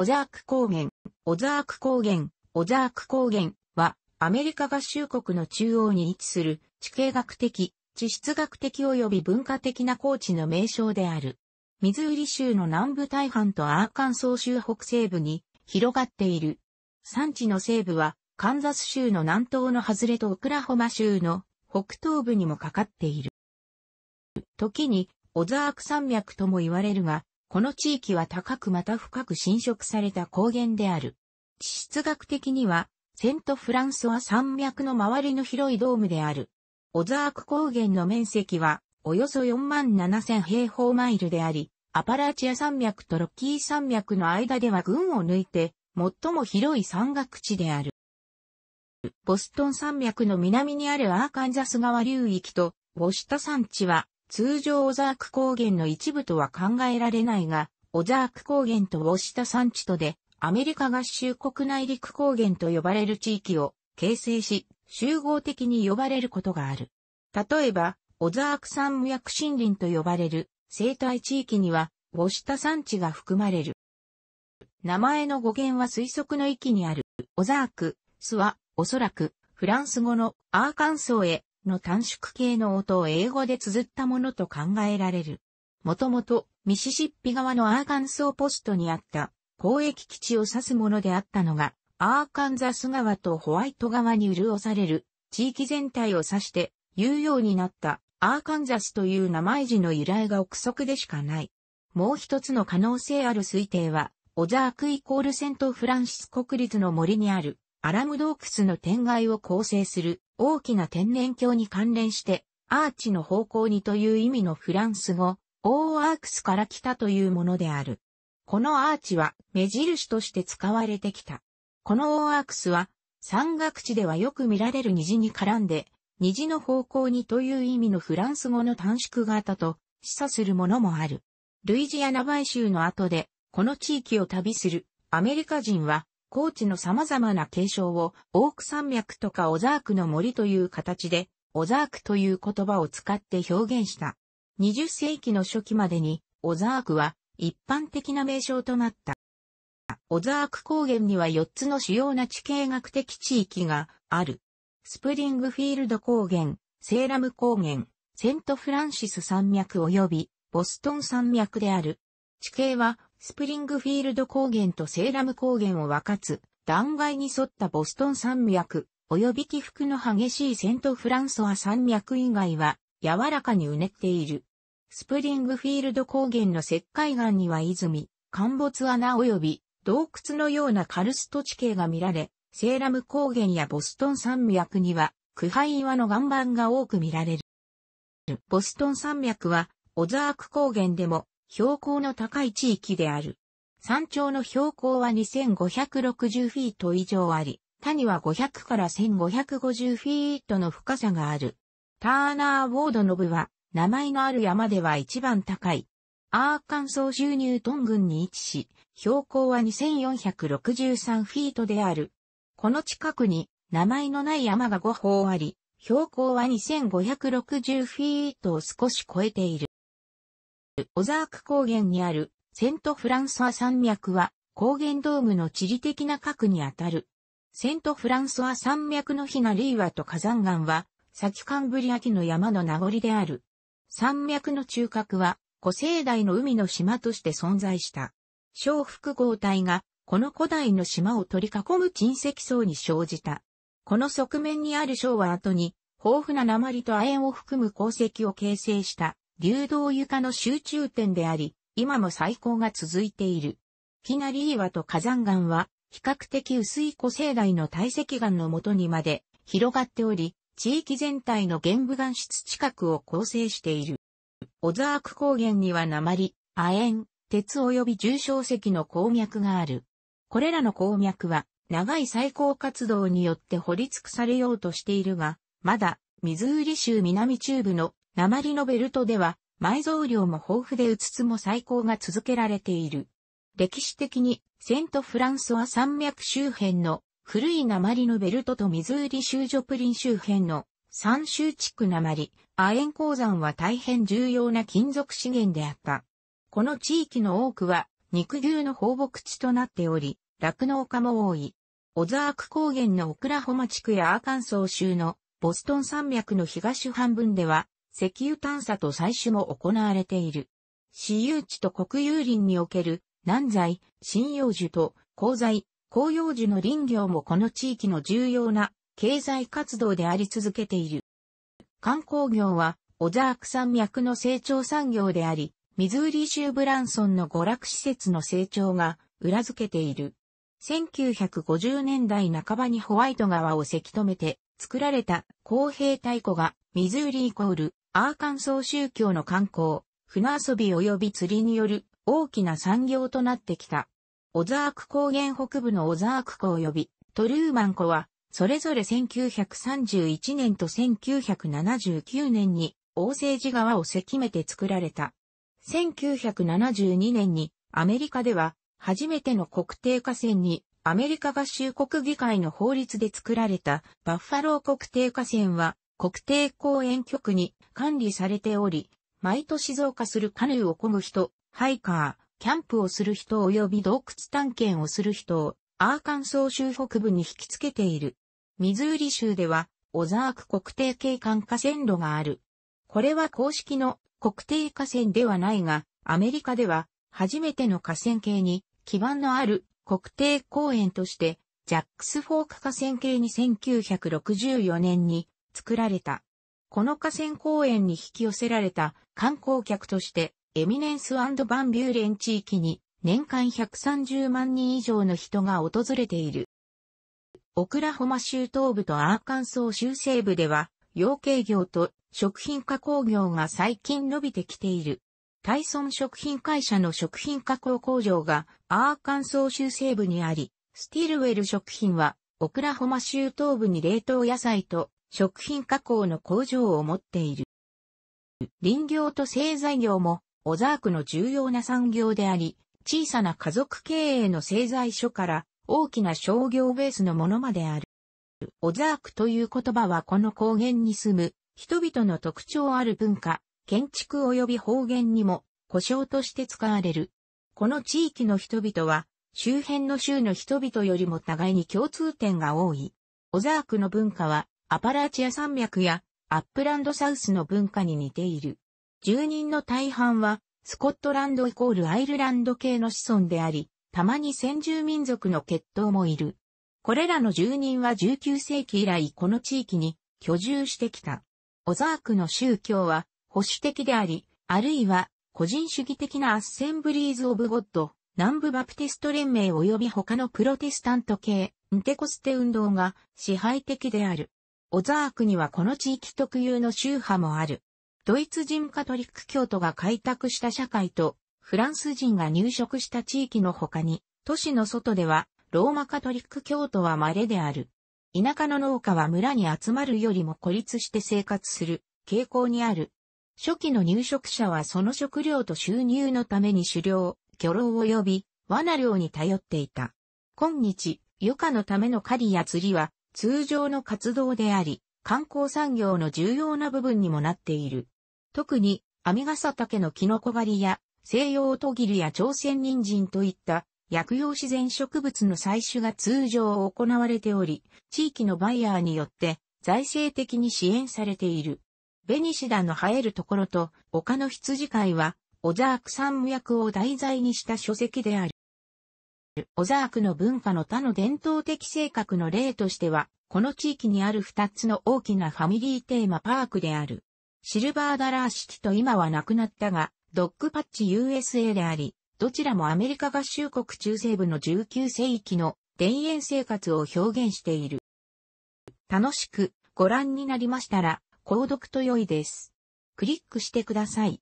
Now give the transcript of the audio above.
オザーク高原、オザーク高原、オザーク高原は、アメリカ合衆国の中央に位置する、地形学的、地質学的及び文化的な高地の名称である。ミズーリ州の南部大半とアーカンソー州北西部に広がっている。産地の西部は、カンザス州の南東の外れとオクラホマ州の北東部にもかかっている。時に、オザーク山脈とも言われるが、この地域は高くまた深く侵食された高原である。地質学的には、セントフランソワ山脈の周りの広いドームである。オザーク高原の面積は、およそ4万7000平方マイルであり、アパラチア山脈とロッキー山脈の間では群を抜いて、最も広い山岳地である。ボストン山脈の南にあるアーカンザス川流域と、ウォシュタ山地は通常オザーク高原の一部とは考えられないが、オザーク高原とをシタ山地とで、アメリカ合衆国内陸高原と呼ばれる地域を形成し、集合的に呼ばれることがある。例えば、オザーク山脈森林と呼ばれる生態地域には、ウォシタ山地が含まれる。名前の語源は推測の域にある、オザーク、スは、おそらく、フランス語のアーカンソーへの短縮形の音を英語で綴ったものと考えられる。もともと、ミシシッピ側のアーカンソーポストにあった交易基地を指すものであったのが、アーカンザス川とホワイト川に潤される地域全体を指して言うようになったアーカンザスという名前字の由来が憶測でしかない。もう一つの可能性ある推定は、オザークイコールセントフランシス国立の森にあるアラム洞窟の天外を構成する大きな天然鏡に関連して、アーチの方向にという意味のフランス語、オーアークスから来たというものである。このアーチは目印として使われてきた。このオーアークスは山岳地ではよく見られる虹に絡んで、虹の方向にという意味のフランス語の短縮型と示唆するものもある。ルイジアナバイ州の後で、この地域を旅するアメリカ人は高地の様々な継承を、オーク山脈とかオザークの森という形で、オザークという言葉を使って表現した。20世紀の初期までに、オザークは一般的な名称となった。オザーク高原には4つの主要な地形学的地域がある。スプリングフィールド高原、セーラム高原、セントフランシス山脈及びボストン山脈である。地形はスプリングフィールド高原とセーラム高原を分かつ、断崖に沿ったボストン山脈、及び起伏の激しいセントフランソア山脈以外は、柔らかにうねっている。スプリングフィールド高原の石灰岩には泉、陥没穴及び洞窟のようなカルスト地形が見られ、セーラム高原やボストン山脈には苦灰岩の岩盤が多く見られる。ボストン山脈はオザーク高原でも標高の高い地域である。山頂の標高は2560フィート以上あり、谷は500から1550フィートの深さがある。ターナー・ウォード・ノブは、名前のある山では一番高い。アーカンソー州ニュートン郡に位置し、標高は2463フィートである。この近くに、名前のない山が5方あり、標高は2560フィートを少し超えている。オザーク高原にあるセントフランソワ山脈は高原ドームの地理的な核にあたる。セントフランソワ山脈の左和と火山岩はサキカンブリア紀の山の名残である。山脈の中核は古生代の海の島として存在した。小複合体がこの古代の島を取り囲む沈積層に生じた。この側面にある章は後に豊富な鉛と亜鉛を含む鉱石を形成した。流動床の集中点であり、今も最高が続いている。ひなり岩と火山岩は、比較的薄い古生代の堆積岩のもとにまで広がっており、地域全体の玄武岩質近くを構成している。オザーク高原には鉛、亜鉛、鉄及び重小石の鉱脈がある。これらの鉱脈は、長い採鉱活動によって掘り尽くされようとしているが、まだ、ミズーリ州南中部の鉛のベルトでは埋蔵量も豊富でうつつも採高が続けられている。歴史的にセントフランソワ山脈周辺の古い鉛のベルトとミズーリ州ジョプリン周辺の三州地区鉛、亜鉛鉱山は大変重要な金属資源であった。この地域の多くは肉牛の放牧地となっており、酪農家も多い。オザーク高原のオクラホマ地区やアーカンソー州のボストン山脈の東半分では石油探査と採取も行われている。私有地と国有林における南西、針葉樹と鉱材、紅葉樹の林業もこの地域の重要な経済活動であり続けている。観光業は、小沢ク山脈の成長産業であり、ミズーリ州ブランソンの娯楽施設の成長が裏付けている。1950年代半ばにホワイト川をせき止めて作られた公平太鼓がミズーリイコールアーカンソー宗教の観光、船遊び及び釣りによる大きな産業となってきた。オザーク高原北部のオザーク湖及びトルーマン湖は、それぞれ1931年と1979年に、大政寺川をせきめて作られた。1972年にアメリカでは初めての国定河川にアメリカ合衆国議会の法律で作られたバッファロー国定河川は国定公園局に管理されており、毎年増加するカヌーを漕ぐ人、ハイカー、キャンプをする人及び洞窟探検をする人をアーカンソー州北部に引きつけている。ミズーリ州ではオザーク国定景観河川路がある。これは公式の国定河川ではないが、アメリカでは初めての河川系に基盤のある国定公園として、ジャックスフォーク河川系に1964年に作られた。この河川公園に引き寄せられた観光客として、エミネンスバンビューレン地域に年間130万人以上の人が訪れている。オクラホマ州東部とアーカンソー州西部では、養鶏業と食品加工業が最近伸びてきている。タイソン食品会社の食品加工工場がアーカンソー州西部にあり、スティルウェル食品はオクラホマ州東部に冷凍野菜と食品加工の工場を持っている。林業と製材業も小沢区の重要な産業であり、小さな家族経営の製材所から大きな商業ベースのものまである。小沢区という言葉はこの高原に住む人々の特徴ある文化、建築及び方言にも故障として使われる。この地域の人々は周辺の州の人々よりも互いに共通点が多い。小沢区の文化はアパラーチア山脈やアップランドサウスの文化に似ている。住人の大半はスコットランドイコールアイルランド系の子孫であり、たまに先住民族の血統もいる。これらの住人は19世紀以来この地域に居住してきた。オザークの宗教は保守的であり、あるいは個人主義的なアッセンブリーズ・オブ・ゴッド、南部バプテスト連盟及び他のプロテスタント系、ンテコステ運動が支配的である。オザークにはこの地域特有の宗派もある。ドイツ人カトリック教徒が開拓した社会と、フランス人が入植した地域の他に、都市の外では、ローマカトリック教徒は稀である。田舎の農家は村に集まるよりも孤立して生活する傾向にある。初期の入植者はその食料と収入のために狩猟、漁労及び罠漁に頼っていた。今日、余暇のための狩りや釣りは通常の活動であり、観光産業の重要な部分にもなっている。特に、アミガサタケのキノコ狩りや、西洋トギルや朝鮮人参といった薬用自然植物の採取が通常行われており、地域のバイヤーによって財政的に支援されている。ベニシダの生えるところと丘の羊飼いは、オザーク山脈を題材にした書籍である。オザークの文化の他の伝統的性格の例としては、この地域にある二つの大きなファミリーテーマパークである。シルバーダラーシティと今はなくなったが、ドッグパッチ USA であり、どちらもアメリカ合衆国中西部の19世紀の田園生活を表現している。楽しくご覧になりましたら、購読と良いです。クリックしてください。